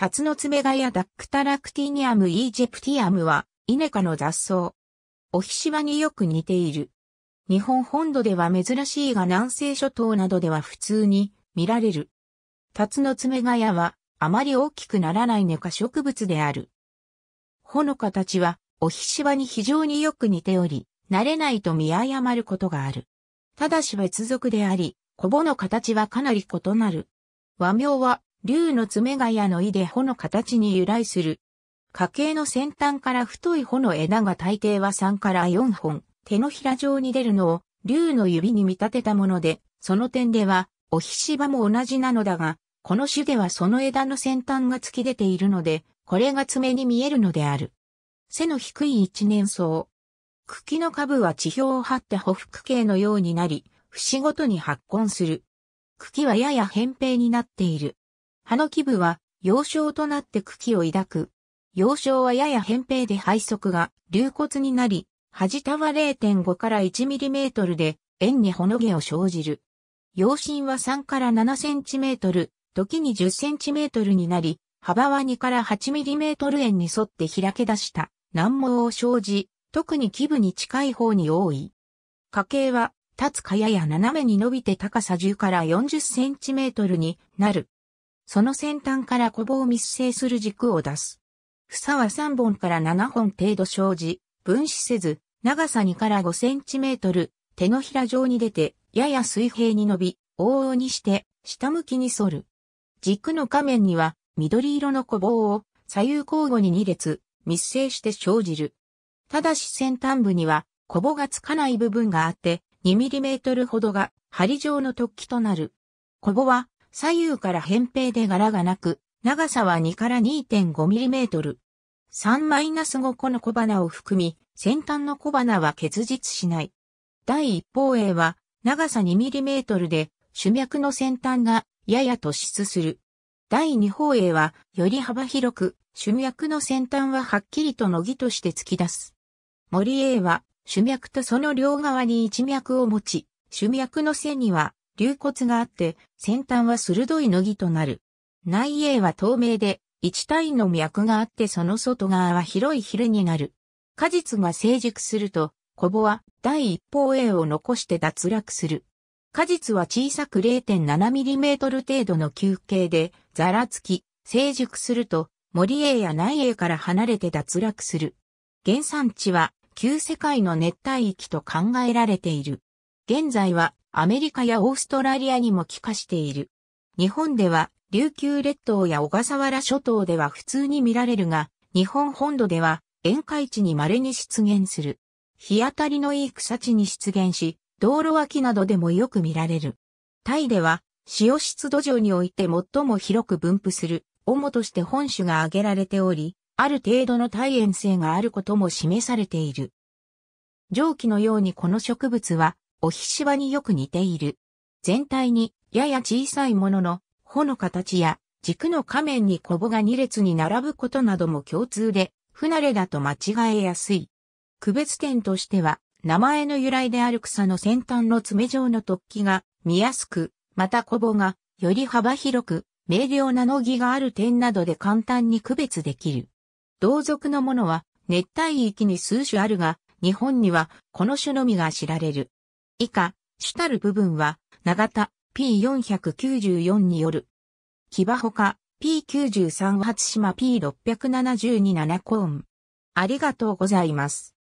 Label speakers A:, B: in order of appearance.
A: タツノツメガやダックタラクティニアム・イージェプティアムは、イネ科の雑草。オヒシワによく似ている。日本本土では珍しいが南西諸島などでは普通に見られる。タツノツメガヤはあまり大きくならないネ科植物である。穂の形はオヒシワに非常によく似ており、慣れないと見誤ることがある。ただし別属であり、コボの形はかなり異なる。和名は竜の爪が矢の意で穂の形に由来する。花系の先端から太い穂の枝が大抵は3から4本、手のひら状に出るのを竜の指に見立てたもので、その点では、おひしばも同じなのだが、この種ではその枝の先端が突き出ているので、これが爪に見えるのである。背の低い一年草。茎の下部は地表を張って補ふ形のようになり、節ごとに発根する。茎はやや扁平になっている。葉の基部は、幼少となって茎を抱く。幼少はやや扁平で肺側が流骨になり、端は0.5から1ミリメートルで、円にほの毛を生じる。陽身は3から7センチメートル、時に10センチメートルになり、幅は2から8ミリメートル円に沿って開け出した難毛を生じ、特に基部に近い方に多い。家系は、立つかやや斜めに伸びて高さ10から40センチメートルになる。その先端からコボを密生する軸を出す。房は3本から7本程度生じ、分子せず、長さ2から5センチメートル、手のひら状に出て、やや水平に伸び、往々にして、下向きに反る。軸の下面には、緑色のコボを、左右交互に2列、密生して生じる。ただし先端部には、コボがつかない部分があって、2ミリメートルほどが、針状の突起となる。コボは、左右から扁平で柄がなく、長さは2から2 5トル。3-5個の小花を含み、先端の小花は結実しない。第一方鋭は長さ2トルで、主脈の先端がやや突出する。第二方鋭はより幅広く、主脈の先端ははっきりと乃木として突き出す。森鋭は主脈とその両側に一脈を持ち、主脈の背には流骨があって、先端は鋭い乃木となる。内栄は透明で、一体の脈があってその外側は広いヒレになる。果実が成熟すると、コボは第一方栄を残して脱落する。果実は小さく 0.7mm 程度の球形で、ざらつき、成熟すると、森 A や内 A から離れて脱落する。原産地は、旧世界の熱帯域と考えられている。現在は、アメリカやオーストラリアにも帰化している。日本では琉球列島や小笠原諸島では普通に見られるが、日本本土では沿海地に稀に出現する。日当たりのいい草地に出現し、道路脇などでもよく見られる。タイでは、潮湿土壌において最も広く分布する、主として本種が挙げられており、ある程度の耐炎性があることも示されている。蒸気のようにこの植物はおひしわによく似ている。全体にやや小さいものの、穂の形や軸の仮面にコボが2列に並ぶことなども共通で、不慣れだと間違えやすい。区別点としては、名前の由来である草の先端の爪状の突起が見やすく、またコボがより幅広く、明瞭な農技がある点などで簡単に区別できる。同族のものは熱帯域に数種あるが、日本にはこの種のみが知られる。以下、主たる部分は、長田 P494 による。木場ほか P93 初島 P672 7コーン。ありがとうございます。